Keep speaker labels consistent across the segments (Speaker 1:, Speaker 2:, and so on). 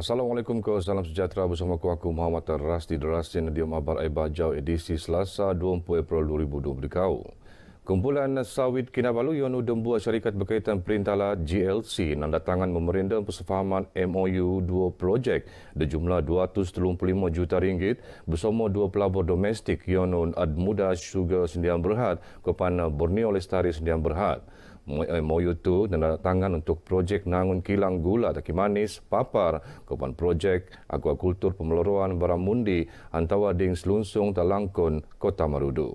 Speaker 1: Assalamualaikum ke salam sejahtera bersama aku, aku Muhammad Rasti Derasi Nadia Mabar Aibajau edisi Selasa 20 April 2020 kau. Kumpulan Sawit Kinabalu Yonu Dembua Syarikat Berkaitan Perintala GLC nanda tangan memerintah persefahaman MOU dua projek dejumlah 235 juta ringgit bersama dua pelabur domestik Yonu Admuda Sugar Sendian Berhad kepada Borneo Lestari Sendian Berhad. MOU eh, Tu dan tangan untuk projek Nangun Kilang Gula Taki Manis, Papar, Kepan Projek, Aquakultur Pemeloruan Baramundi, Antawa Dings Lunsung, talangkon Kota Marudu.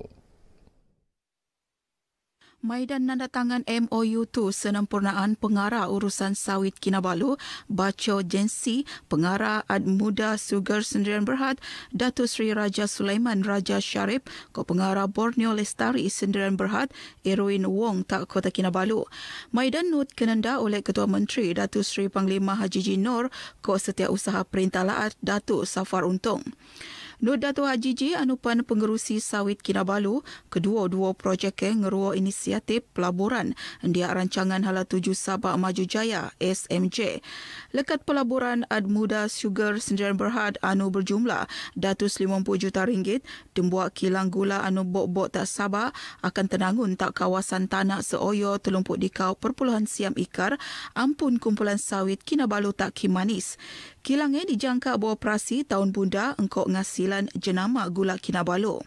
Speaker 2: Maidan nanda tangan MOU tu senempurnaan pengarah urusan sawit Kinabalu, Baco Jensi, pengarah ad muda Sugar Sendirian Berhad, Datu Sri Raja Sulaiman Raja Syarif, ko pengarah Borneo Lestari Sendirian Berhad, Erwin Wong tak Kota Kinabalu. Maidan nut kenenda oleh Ketua Menteri Datu Sri Panglima Haji Jinor ko setiap usaha perintah laat Datu Safar Untung. Nur Dato Haji Ji Anupan Pengerusi Sawit Kinabalu, kedua-dua projek yang ngeruah inisiatif pelaburan di Rancangan Hala Tuju Sabah Maju Jaya, SMJ. Lekat pelaburan Admuda Sugar Sendirian Berhad Anu berjumlah 150 juta ringgit, dembuak kilang gula Anu Bok-Bok Tak Sabah akan tenangun tak kawasan tanah seoyo telumpuk dikau perpuluhan siam ikar ampun kumpulan sawit Kinabalu Tak Kimanis. Kilangnya eh, dijangka beroperasi tahun bunda engkau ngasilan jenama gula kinabalu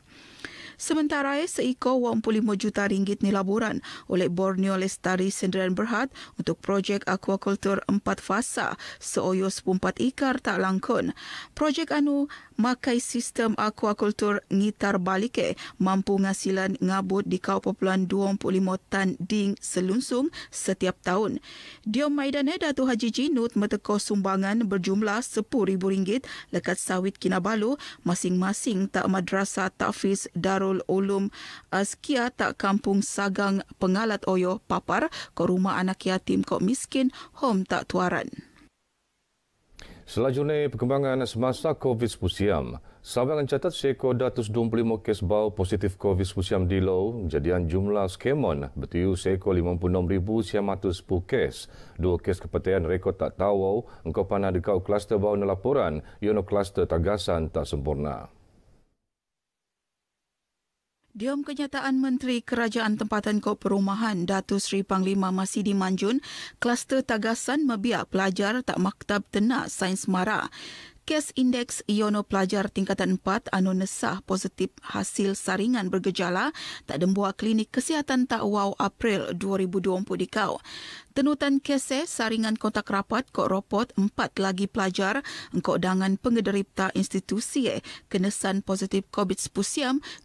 Speaker 2: sementara seekor 1.5 juta ringgit ni laburan oleh Borneo Lestari Sendirian Berhad untuk projek aquaculture empat fasa seoyo 14 ikar tak langkun. Projek anu makai sistem aquaculture ngitar balike mampu ngasilan ngabut di kau populan 25 tan ding selunsung setiap tahun. Dio Maidane eh, Datu Haji Jinut meteko sumbangan berjumlah RM10,000 lekat sawit Kinabalu masing-masing tak madrasah takfiz Darul Darul Ulum Askia ah, tak Kampung Sagang Pengalat Oyo Papar ke rumah anak yatim kau miskin home tak tuaran.
Speaker 1: Selanjutnya, perkembangan semasa COVID-19. Sabang catat seko 125 kes bau positif COVID-19 di low, jadian jumlah skemon betiu seko 56,710 kes. Dua kes kepatian rekod tak tahu, engkau panah dekau kluster bau nelaporan, yono kluster tagasan tak sempurna.
Speaker 2: Diam kenyataan Menteri Kerajaan Tempatan Kod Perumahan Datu Sri Panglima Masidi Manjun, kluster tagasan membiak pelajar tak maktab tenak sains mara kes indeks iono pelajar tingkatan 4 nesah positif hasil saringan bergejala tak dembua klinik kesihatan tak wow April 2020 di Tenutan kes saringan kontak rapat kok ropot empat lagi pelajar engkau dangan pengederipta institusi eh, kenesan positif COVID-19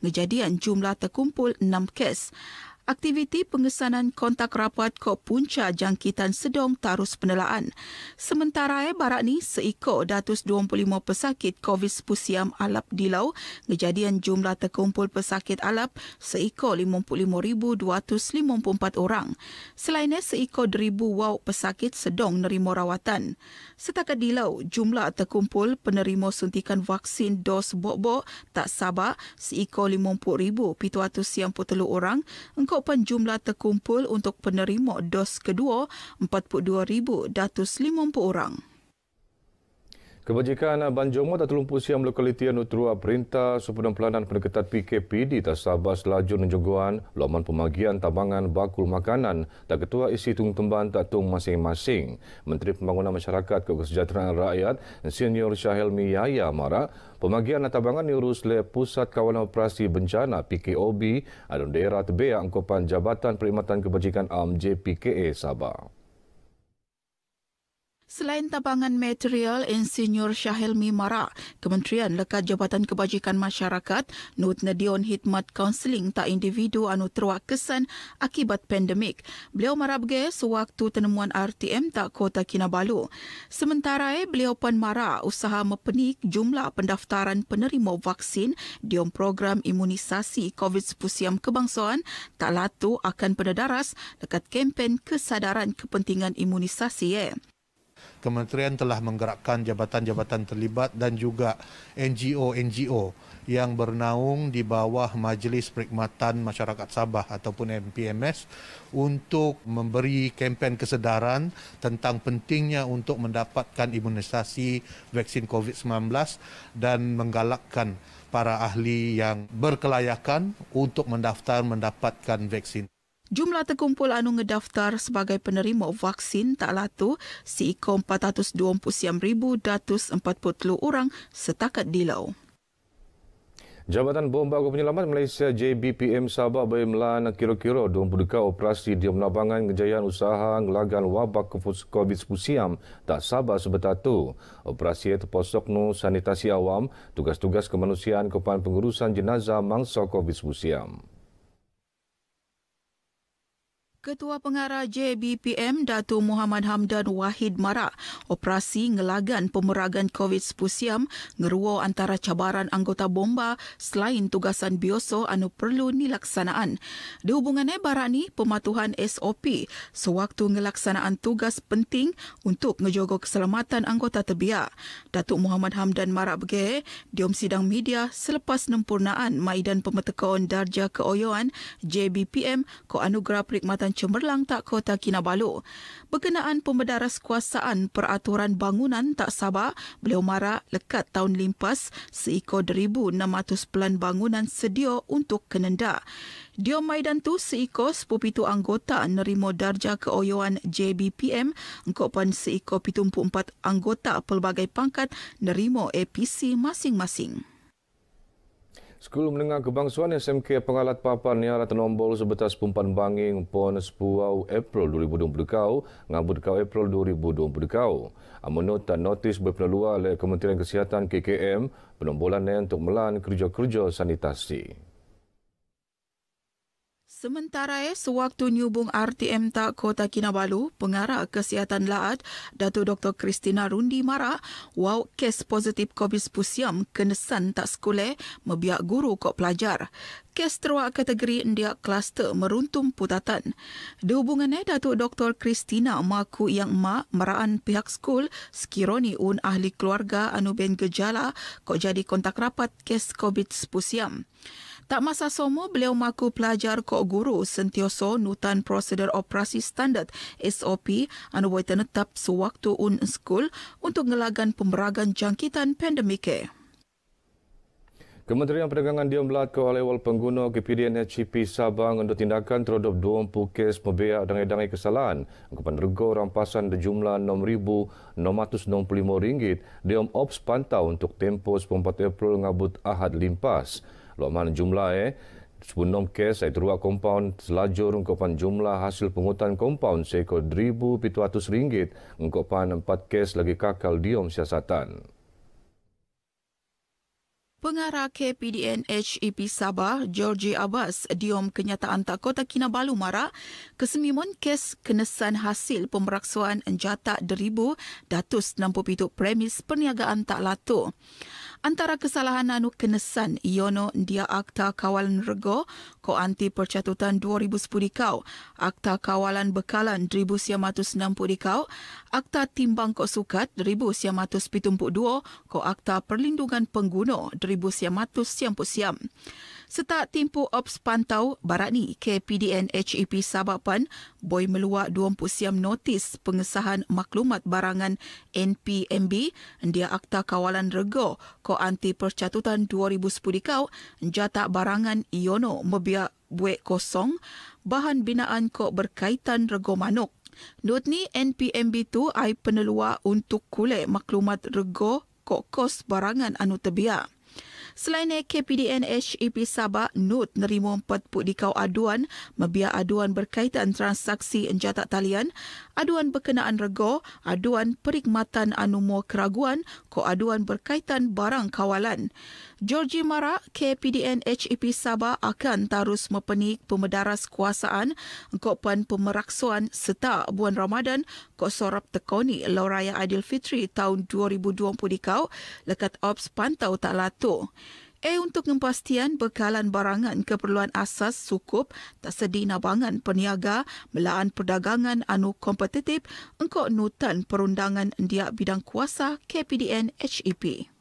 Speaker 2: ngejadian jumlah terkumpul enam kes aktiviti pengesanan kontak rapat ko punca jangkitan sedong tarus penelaan. Sementara eh barat ni seiko datus 25 pesakit COVID-19 pusiam alap dilau ngejadian jumlah terkumpul pesakit alap seiko 55,254 orang. Selainnya seiko 1,000 wau pesakit sedong nerimo rawatan. Setakat di dilau jumlah terkumpul penerima suntikan vaksin dos bobo tak sabar seiko 50,700 orang mengikutkan jumlah terkumpul untuk penerima dos kedua 42,250 orang.
Speaker 1: Kebajikan Ban Jomo dan Telumpu Siam lokaliti yang utrua perintah sepenuh pelanan pendekatan PKP di Tasabah selajur menjogohan laman pemagian tabangan bakul makanan dan ketua isi tung temban tak tung masing-masing. Menteri Pembangunan Masyarakat Kesejahteraan Rakyat Senior Syahilmi Yaya Mara pemagian tabangan diurus oleh Pusat Kawalan Operasi Bencana PKOB dan daerah tebea angkupan Jabatan Perkhidmatan Kebajikan AMJ PKA Sabah.
Speaker 2: Selain tabangan material Insinyur Syahilmi Mara, Kementerian Lekat Jabatan Kebajikan Masyarakat, Nut Nadion Hidmat Kaunseling tak individu anu teruak kesan akibat pandemik. Beliau marah sewaktu penemuan RTM tak kota Kinabalu. Sementara beliau pun marah usaha mempenik jumlah pendaftaran penerima vaksin di program imunisasi COVID-19 kebangsaan tak latu akan pendedaras dekat kempen kesadaran kepentingan imunisasi. Eh
Speaker 1: kementerian telah menggerakkan jabatan-jabatan terlibat dan juga NGO-NGO yang bernaung di bawah Majlis Perkhidmatan Masyarakat Sabah ataupun MPMS untuk memberi kempen kesedaran tentang pentingnya untuk mendapatkan imunisasi vaksin COVID-19 dan menggalakkan para ahli yang berkelayakan untuk mendaftar mendapatkan vaksin.
Speaker 2: Jumlah terkumpul anu ngedaftar sebagai penerima vaksin tak latu seikom 429,140 orang setakat di dilau.
Speaker 1: Jabatan Bomba Bagu Penyelamat Malaysia JBPM Sabah bayi melana kira-kira dua berdeka operasi di penabangan kejayaan usaha ngelagan wabak COVID-19 tak sabar sebetar tu. Operasi terposok nu sanitasi awam tugas-tugas kemanusiaan kepada pengurusan jenazah mangsa COVID-19.
Speaker 2: Ketua Pengarah JBPM Datu Muhammad Hamdan Wahid Mara operasi ngelagan pemeragan COVID-19 ngeruo antara cabaran anggota bomba selain tugasan bioso anu perlu nilaksanaan. Dihubungannya barani pematuhan SOP sewaktu ngelaksanaan tugas penting untuk ngejogo keselamatan anggota tebia. Datuk Muhammad Hamdan Mara Bege diom sidang media selepas nempurnaan Maidan Pemetekaan darjah Keoyoan JBPM ko anugerah perikmatan cemerlang tak kota Kinabalu. Berkenaan pembedaras kuasaan peraturan bangunan tak sabar, beliau marah lekat tahun limpas seekor 1,600 pelan bangunan sedia untuk kenenda. Dio Maidan tu seekor sepupitu anggota nerima darjah keoyoan JBPM, engkau engkupan seekor pitumpu empat anggota pelbagai pangkat nerima APC masing-masing.
Speaker 1: Sekolah mendengar Kebangsaan SMK Pengalat Papan Niara Tenombol sebetar pumpan banging pon sepuau April 2020 kau ngabut kau April 2020 kau. Amun nota notis berpeluang oleh Kementerian Kesihatan KKM penombolan untuk melan kerja-kerja sanitasi.
Speaker 2: Sementara eh, sewaktu nyubung RTM Tak Kota Kinabalu, pengarah kesihatan laat, Datuk Dr. Kristina Rundi Mara, wau kes positif COVID-19 pusiam kenesan tak sekolah membiak guru kok pelajar. Kes teruak kategori dia kluster meruntum putatan. Dihubungannya, eh, Datuk Dr. Kristina maku yang mak meraan pihak sekolah sekironi un ahli keluarga anu ben gejala kok jadi kontak rapat kes COVID-19 pusiam. Tak masa semua beliau maku pelajar kok guru sentioso nutan prosedur operasi standard SOP anu boleh tenetap sewaktu un school untuk ngelagan pemberagan jangkitan pandemik. Eh.
Speaker 1: Kementerian Perdagangan dia melaku oleh wal pengguna kepidian HCP Sabang untuk tindakan terhadap 20 kes membiak dan edangai kesalahan. Angkapan rego rampasan jumlah RM6,965 diom ops pantau untuk tempoh 14 April ngabut ahad limpas luar mana jumlah eh sebelum kes saya teruak kompaun selajur ungkapan jumlah hasil pungutan kompaun seko 1700 ringgit ungkapan empat kes lagi kakal diom siasatan
Speaker 2: Pengarah KPDN HEP Sabah, Georgie Abbas, diom kenyataan tak kota Kinabalu Mara, kesemimun kes kenesan hasil pemeraksuan jatak deribu, datus 67 premis perniagaan tak latu antara kesalahan anu kenesan iono dia akta kawalan rego Ko Anti Percatutan 2010 dikau, Akta Kawalan Bekalan 1960 dikau, Akta Timbang ko Sukat 1972, Ko Akta Perlindungan Pengguna 1970 siam. Serta Timpu Ops Pantau Barat ni ke Pdn HEP Sabah Pan boi meluak 20 siam notis pengesahan maklumat barangan NPMB dia Akta Kawalan Rego Ko Anti Percatutan 2010 kau, jatak barangan Iono mobil biak buek kosong bahan binaan kok berkaitan rego manuk. Nut ni NPMB tu ai peneluak untuk kulit maklumat rego kok kos barangan anu tebiak. Selain KPDN HEP Sabah, NUT nerima empat di kau aduan membiar aduan berkaitan transaksi jatak talian, aduan berkenaan rego, aduan perikmatan anumur keraguan, ko aduan berkaitan barang kawalan. Georgie Mara, KPDN HEP Sabah akan terus mempenik pemedaras kuasaan engkau puan pemeraksuan serta buan Ramadan kau sorap tekoni Lauraya Adil Fitri tahun 2020 dikau lekat ops pantau tak latuh. A eh, untuk kepastian bekalan barangan keperluan asas cukup tersedi nabangan peniaga melaan perdagangan anu kompetitif engkau nutan perundangan diak bidang kuasa KPDN HEP.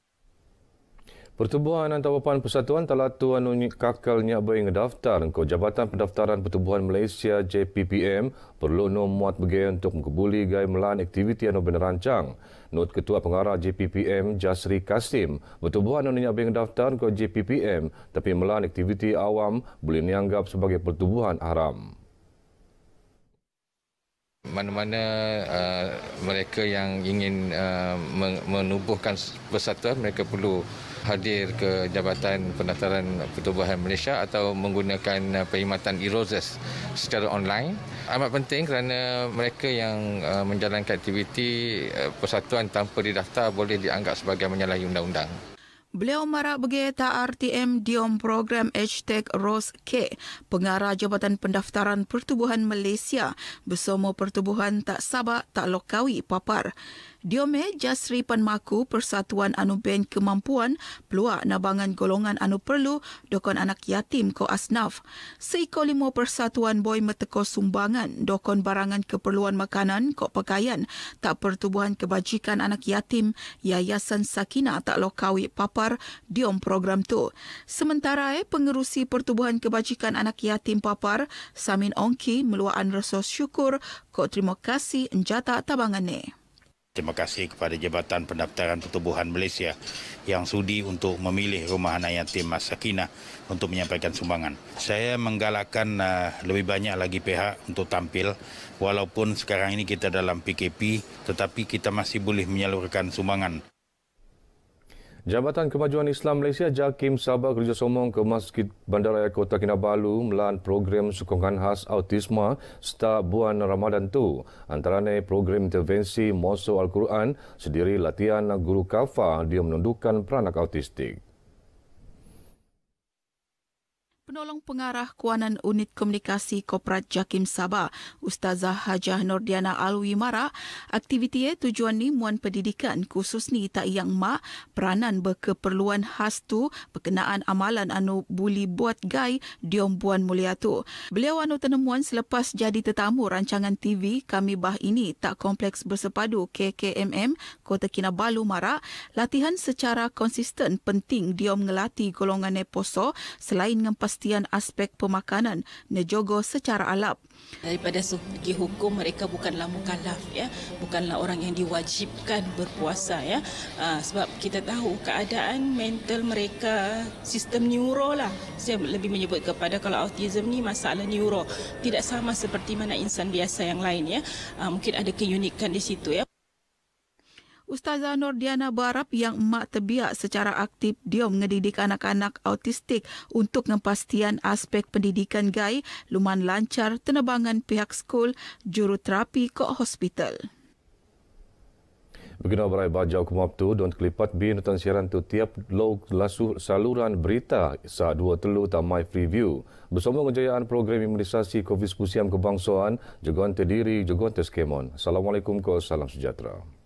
Speaker 1: Pertubuhan Antawapan Persatuan telah tuan unik kakal nyak baik ngedaftar ke Jabatan Pendaftaran Pertubuhan Malaysia JPPM perlu no muat bagai untuk mengkebuli gai melan aktiviti yang benar rancang. Not Ketua Pengarah JPPM Jasri Kasim, pertubuhan yang nyak baik ngedaftar ke JPPM tapi melan aktiviti awam boleh dianggap sebagai pertubuhan haram mana-mana uh, mereka yang ingin uh, menubuhkan persatuan mereka perlu hadir ke Jabatan Pendaftaran Pertubuhan Malaysia atau menggunakan uh, perkhidmatan e-roses secara online amat penting kerana mereka yang uh, menjalankan aktiviti uh, persatuan tanpa didaftar boleh dianggap sebagai menyalahi undang-undang
Speaker 2: Beliau marah bagi TRTM Diom Program Hashtag Rose K, pengarah Jabatan Pendaftaran Pertubuhan Malaysia bersama Pertubuhan Tak Sabah Tak Lokawi Papar. Diome Jasri Panmaku Persatuan Anu Ben Kemampuan Pelua Nabangan Golongan Anu Perlu Dokon Anak Yatim Ko Asnaf. Seiko Limo Persatuan Boy Meteko Sumbangan Dokon Barangan Keperluan Makanan Ko Pakaian Tak Pertubuhan Kebajikan Anak Yatim Yayasan Sakina Tak Lokawi Papar Diom Program Tu. Sementara eh, Pengerusi Pertubuhan Kebajikan Anak Yatim Papar Samin Ongki Meluaan Rasa Syukur Ko Terima Kasih Enjata Tabangan Nih.
Speaker 1: Terima kasih kepada Jabatan Pendaftaran Pertubuhan Malaysia yang sudi untuk memilih rumah anak yatim Mas Sakinah untuk menyampaikan sumbangan. Saya menggalakkan uh, lebih banyak lagi pihak untuk tampil walaupun sekarang ini kita dalam PKP tetapi kita masih boleh menyalurkan sumbangan. Jabatan Kemajuan Islam Malaysia Jakim Sabah Kerja Somong ke Masjid Bandaraya Kota Kinabalu melan program sokongan khas autisma serta buan Ramadan tu. Antaranya program intervensi Moso Al-Quran sendiri latihan guru kafa dia menundukkan peranak autistik.
Speaker 2: Penolong Pengarah Kuanan Unit Komunikasi koperat Jakim Sabah, Ustazah Hajah Nordiana Alwi Mara, aktiviti tujuan ni muan pendidikan khusus ni tak yang mak peranan berkeperluan khas tu berkenaan amalan anu buli buat gai diom buan mulia tu. Beliau anu tenemuan selepas jadi tetamu rancangan TV kami bah ini tak kompleks bersepadu KKMM Kota Kinabalu Mara, latihan secara konsisten penting diom ngelati golongan neposo selain ngempas kepastian aspek pemakanan Nejogo secara alap. Daripada segi hukum mereka bukanlah mukallaf ya, bukanlah orang yang diwajibkan berpuasa ya. Ah, sebab kita tahu keadaan mental mereka, sistem neuro lah. Saya lebih menyebut kepada kalau autism ni masalah neuro, tidak sama seperti mana insan biasa yang lain ya. Ah, mungkin ada keunikan di situ ya. Ustazah Nordiana berharap yang emak tebiak secara aktif dia mengedidik anak-anak autistik untuk kepastian aspek pendidikan gay luman lancar tenebangan pihak sekol juruterapi ke hospital.
Speaker 1: Begitu berai bajau ke waktu dan kelipat bi nonton siaran tu tiap log lasu saluran berita sa dua telu ta my free view. Bersama kejayaan program imunisasi Covid-19 kebangsaan jagaan terdiri jagaan terskemon. Assalamualaikum ke salam sejahtera.